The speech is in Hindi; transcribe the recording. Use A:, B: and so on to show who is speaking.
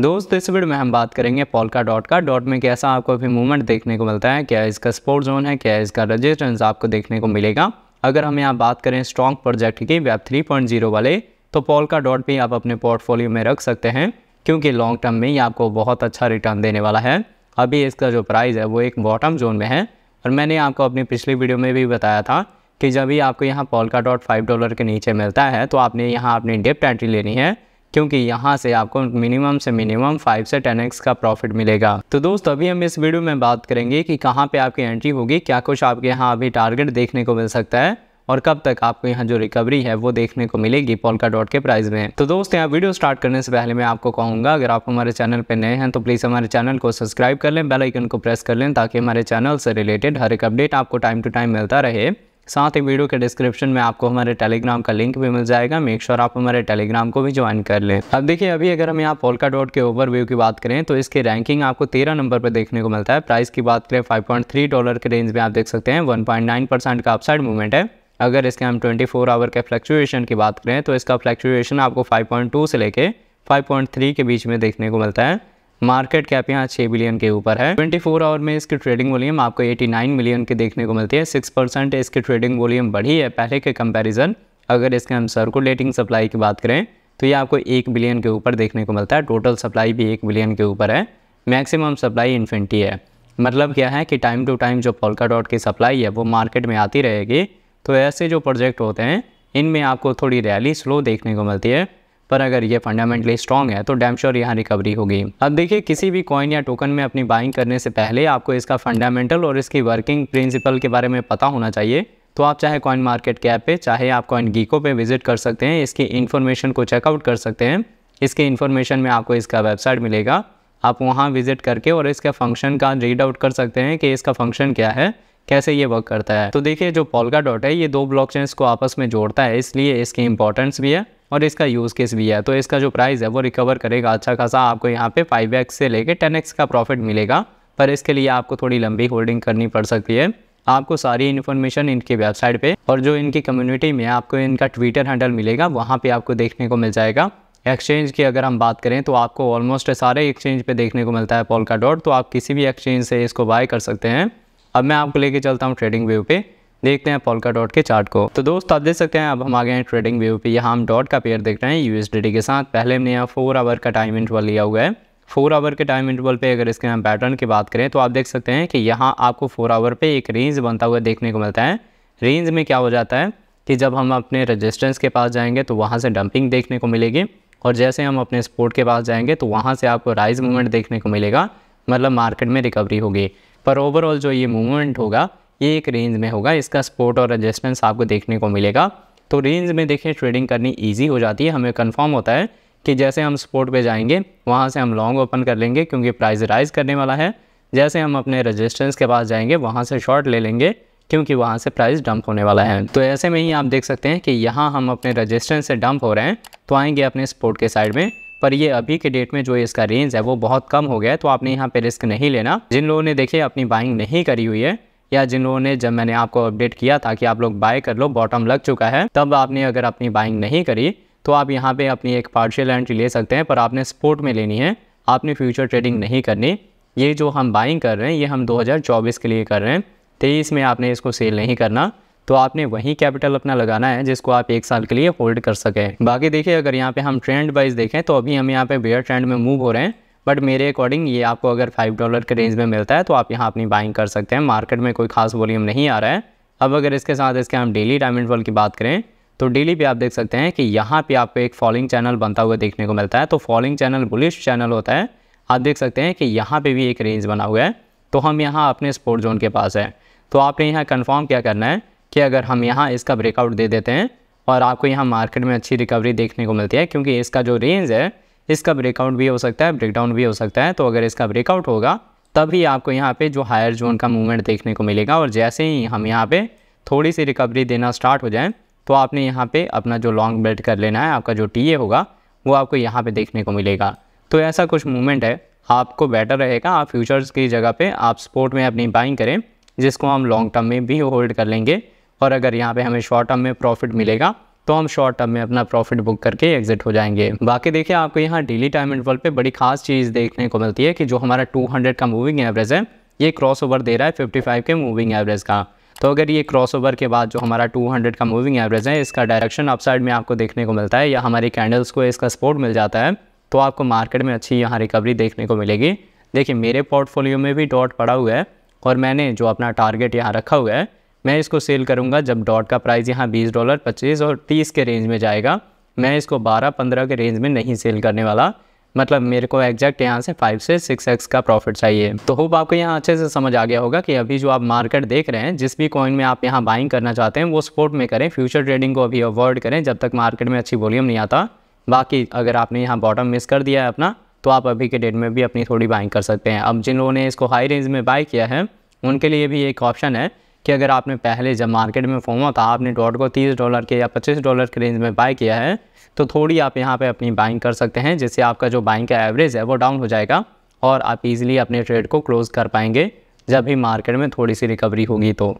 A: दोस्त इस वीडियो में हम बात करेंगे पोलका डॉट का डॉट में कैसा आपको अभी मूवमेंट देखने को मिलता है क्या इसका स्पोर्ट जोन है क्या इसका रजिस्टेंस आपको देखने को मिलेगा अगर हम यहाँ बात करें स्ट्रॉन्ग प्रोजेक्ट की वेब 3.0 वाले तो पोलका डॉट भी आप अपने पोर्टफोलियो में रख सकते हैं क्योंकि लॉन्ग टर्म में ये आपको बहुत अच्छा रिटर्न देने वाला है अभी इसका जो प्राइस है वो एक बॉटम जोन में है और मैंने आपको अपनी पिछली वीडियो में भी बताया था कि जब भी आपको यहाँ पोलका डॉट फाइव डॉलर के नीचे मिलता है तो आपने यहाँ अपनी डिप्ट एंट्री लेनी है क्योंकि यहाँ से आपको मिनिमम से मिनिमम फाइव से टेन एक्स का प्रॉफिट मिलेगा तो दोस्त अभी हम इस वीडियो में बात करेंगे कि कहाँ पे आपकी एंट्री होगी क्या कुछ आपके यहाँ अभी टारगेट देखने को मिल सकता है और कब तक आपको यहाँ जो रिकवरी है वो देखने को मिलेगी पोलका डॉट के प्राइस में तो दोस्त यहाँ वीडियो स्टार्ट करने से पहले मैं आपको कहूँगा अगर आप हमारे चैनल पर नए हैं तो प्लीज़ हमारे चैनल को सब्सक्राइब कर लें बेल आइकन को प्रेस कर लें ताकि हमारे चैनल से रिलेटेड हर एक अपडेट आपको टाइम टू टाइम मिलता रहे साथ ही वीडियो के डिस्क्रिप्शन में आपको हमारे टेलीग्राम का लिंक भी मिल जाएगा मेक श्योर आप हमारे टेलीग्राम को भी ज्वाइन कर लें अब देखिए अभी अगर हम यहाँ पोलका डॉट के ओवरव्यू की बात करें तो इसकी रैंकिंग आपको तेरह नंबर पर देखने को मिलता है प्राइस की बात करें 5.3 डॉलर के रेंज में आप देख सकते हैं वन परसेंट का अपसाइड मूवमेंट है अगर इसके हम ट्वेंटी आवर के फ्लक्चुएशन की बात करें तो इसका फ्लक्चुएशन आपको फाइव से लेके फाइव के बीच में देखने को मिलता है मार्केट कैप यहाँ छः बिलियन के ऊपर है ट्वेंटी फोर आवर में इसकी ट्रेडिंग वॉल्यूम आपको एटी नाइन मिलियन के देखने को मिलती है सिक्स परसेंट इसकी ट्रेडिंग वॉल्यूम बढ़ी है पहले के कंपैरिजन अगर इसके हम सर्कुलेटिंग सप्लाई की बात करें तो ये आपको एक बिलियन के ऊपर देखने को मिलता है टोटल सप्लाई भी एक बिलियन के ऊपर है मैक्सिमम सप्लाई इन्फिनटी है मतलब क्या है कि टाइम टू टाइम जो पोलका डॉट की सप्लाई है वो मार्केट में आती रहेगी तो ऐसे जो प्रोजेक्ट होते हैं इनमें आपको थोड़ी रैली स्लो देखने को मिलती है पर अगर ये फंडामेंटली स्ट्रॉन्ग है तो डैम श्योर यहाँ रिकवरी होगी अब देखिए किसी भी कॉइन या टोकन में अपनी बाइंग करने से पहले आपको इसका फंडामेंटल और इसकी वर्किंग प्रिंसिपल के बारे में पता होना चाहिए तो आप चाहे कॉइन मार्केट ऐप पर चाहे आप कॉइन गीको पे विजिट कर सकते हैं इसकी इन्फॉर्मेशन को चेकआउट कर सकते हैं इसके इन्फॉर्मेशन में आपको इसका वेबसाइट मिलेगा आप वहाँ विजिट करके और इसके फंक्शन का रीड आउट कर सकते हैं कि इसका फंक्शन क्या है कैसे ये वर्क करता है तो देखिए जो पोलका डॉट है ये दो ब्लॉकचेन्स को आपस में जोड़ता है इसलिए इसकी इंपॉर्टेंस भी है और इसका यूज़ केस भी है तो इसका जो प्राइस है वो रिकवर करेगा अच्छा खासा आपको यहाँ पे फाइव एक्स से लेके टेन एक्स का प्रॉफिट मिलेगा पर इसके लिए आपको थोड़ी लंबी होल्डिंग करनी पड़ सकती है आपको सारी इन्फॉर्मेशन इनकी वेबसाइट पे और जो इनकी कम्युनिटी में आपको इनका ट्विटर हैंडल मिलेगा वहाँ पे आपको देखने को मिल जाएगा एक्सचेंज की अगर हम बात करें तो आपको ऑलमोस्ट सारे एक्सचेंज पे देखने को मिलता है पोलका डॉट तो आप किसी भी एक्सचेंज से इसको बाय कर सकते हैं अब मैं आपको लेके चलता हूँ ट्रेडिंग व्यू पे देखते हैं पोलका डॉट के चार्ट को तो दोस्त आप देख सकते हैं अब हम आ गए हैं ट्रेडिंग व्यू पे यहाँ हम डॉट का पेयर देख रहे हैं यूएसडी के साथ पहले हमने यहाँ फोर आवर का टाइम इंटरवल लिया हुआ है फोर आवर के टाइम इंटरवल पे अगर इसके हम पैटर्न की बात करें तो आप देख सकते हैं कि यहाँ आपको फोर आवर पे एक रेंज बनता हुआ देखने को मिलता है रेंज में क्या हो जाता है कि जब हम अपने रजिस्टेंस के पास जाएंगे तो वहाँ से डंपिंग देखने को मिलेगी और जैसे हम अपने स्पोर्ट के पास जाएंगे तो वहाँ से आपको राइज मूवमेंट देखने को मिलेगा मतलब मार्केट में रिकवरी होगी पर ओवरऑल जो ये मूवमेंट होगा ये एक रेंज में होगा इसका सपोर्ट और एडजस्टमेंट्स आपको देखने को मिलेगा तो रेंज में देखें ट्रेडिंग करनी ईजी हो जाती है हमें कन्फर्म होता है कि जैसे हम सपोर्ट पर जाएंगे वहाँ से हम लॉन्ग ओपन कर लेंगे क्योंकि प्राइस राइज करने वाला है जैसे हम अपने रजिस्टेंस के पास जाएंगे वहाँ से शॉर्ट ले लेंगे क्योंकि वहाँ से प्राइस डंप होने वाला है तो ऐसे में ही आप देख सकते हैं कि यहाँ हम अपने रजिस्टेंस से डंप हो रहे हैं तो आएंगे अपने सपोर्ट के साइड में पर ये अभी के डेट में जो इसका रेंज है वो बहुत कम हो गया है तो आपने यहाँ पे रिस्क नहीं लेना जिन लोगों ने देखिए अपनी बाइंग नहीं करी हुई है या जिन लोगों ने जब मैंने आपको अपडेट किया था कि आप लोग बाय कर लो बॉटम लग चुका है तब आपने अगर अपनी बाइंग नहीं करी तो आप यहाँ पे अपनी एक पार्शियल एंट्री ले सकते हैं पर आपने स्पोर्ट में लेनी है आपने फ्यूचर ट्रेडिंग नहीं करनी ये जो हम बाइंग कर रहे हैं ये हम दो के लिए कर रहे हैं तेईस में आपने इसको सेल नहीं करना तो आपने वही कैपिटल अपना लगाना है जिसको आप एक साल के लिए होल्ड कर सकें बाकी देखिए अगर यहाँ पे हम ट्रेंड वाइज देखें तो अभी हम यहाँ पे बेयर ट्रेंड में मूव हो रहे हैं बट मेरे अकॉर्डिंग ये आपको अगर फाइव डॉलर के रेंज में मिलता है तो आप यहाँ अपनी बाइंग कर सकते हैं मार्केट में कोई खास वॉल्यूम नहीं आ रहा है अब अगर इसके साथ इसके हम डेली डायमंड वॉल की बात करें तो डेली पे आप देख सकते हैं कि यहाँ पे आपको एक फॉलिंग चैनल बनता हुआ देखने को मिलता है तो फॉलिंग चैनल बुलिश चैनल होता है आप देख सकते हैं कि यहाँ पे भी एक रेंज बना हुआ है तो हम यहाँ अपने स्पोर्ट जोन के पास है तो आपने यहाँ कन्फर्म क्या करना है कि अगर हम यहाँ इसका ब्रेकआउट दे देते हैं और आपको यहाँ मार्केट में अच्छी रिकवरी देखने को मिलती है क्योंकि इसका जो रेंज है इसका ब्रेकआउट भी हो सकता है ब्रेकडाउन भी हो सकता है तो अगर इसका ब्रेकआउट होगा तभी आपको यहाँ पे जो हायर जोन का मूवमेंट देखने को मिलेगा और जैसे ही हम यहाँ पे थोड़ी सी रिकवरी देना स्टार्ट हो जाए तो आपने यहाँ पे अपना जो लॉन्ग बेल्ट कर लेना है आपका जो टी होगा वो आपको यहाँ पे देखने को मिलेगा तो ऐसा कुछ मूवमेंट है आपको बेटर रहेगा आप फ्यूचर्स की जगह पे आप स्पोर्ट में अपनी बाइंग करें जिसको हम लॉन्ग टर्म में भी होल्ड कर लेंगे और अगर यहाँ पे हमें शॉर्ट टर्म में प्रॉफिट मिलेगा तो हम शॉर्ट टर्म में अपना प्रॉफिट बुक करके एग्जिट हो जाएंगे बाकी देखिए आपको यहाँ डेली टाइम इंटरवल पे बड़ी खास चीज़ देखने को मिलती है कि जो हमारा 200 का मूविंग एवरेज है ये क्रॉस ओवर दे रहा है 55 के मूविंग एवरेज का तो अगर ये क्रॉस ओवर के बाद जो हमारा 200 का मूविंग एवरेज है इसका डायरेक्शन अपसाइड में आपको देखने को मिलता है या हमारी कैंडल्स को इसका सपोर्ट मिल जाता है तो आपको मार्केट में अच्छी यहाँ रिकवरी देखने को मिलेगी देखिए मेरे पोर्टफोलियो में भी डॉट पड़ा हुआ है और मैंने जो अपना टारगेट यहाँ रखा हुआ है मैं इसको सेल करूँगा जब डॉट का प्राइस यहाँ बीस डॉलर पच्चीस और तीस के रेंज में जाएगा मैं इसको बारह पंद्रह के रेंज में नहीं सेल करने वाला मतलब मेरे को एग्जैक्ट यहाँ से फाइव से सिक्स एक्स का प्रॉफिट चाहिए तो होप आपको यहाँ अच्छे से समझ आ गया होगा कि अभी जो आप मार्केट देख रहे हैं जिस भी कॉइन में आप यहाँ बाइंग करना चाहते हैं वो स्पोर्ट में करें फ्यूचर ट्रेडिंग को अभी अवॉइड करें जब तक मार्केट में अच्छी वॉल्यूम नहीं आता बाकी अगर आपने यहाँ बॉटम मिस कर दिया है अपना तो आप अभी के डेट में भी अपनी थोड़ी बाइंग कर सकते हैं अब जिन लोगों ने इसको हाई रेंज में बाई किया है उनके लिए भी एक ऑप्शन है कि अगर आपने पहले जब मार्केट में फोमा था आपने डॉट को 30 डॉलर के या 25 डॉलर के रेंज में बाय किया है तो थोड़ी आप यहाँ पे अपनी बाइंग कर सकते हैं जिससे आपका जो बाइंग का एवरेज है वो डाउन हो जाएगा और आप इजीली अपने ट्रेड को क्लोज़ कर पाएंगे जब भी मार्केट में थोड़ी सी रिकवरी होगी तो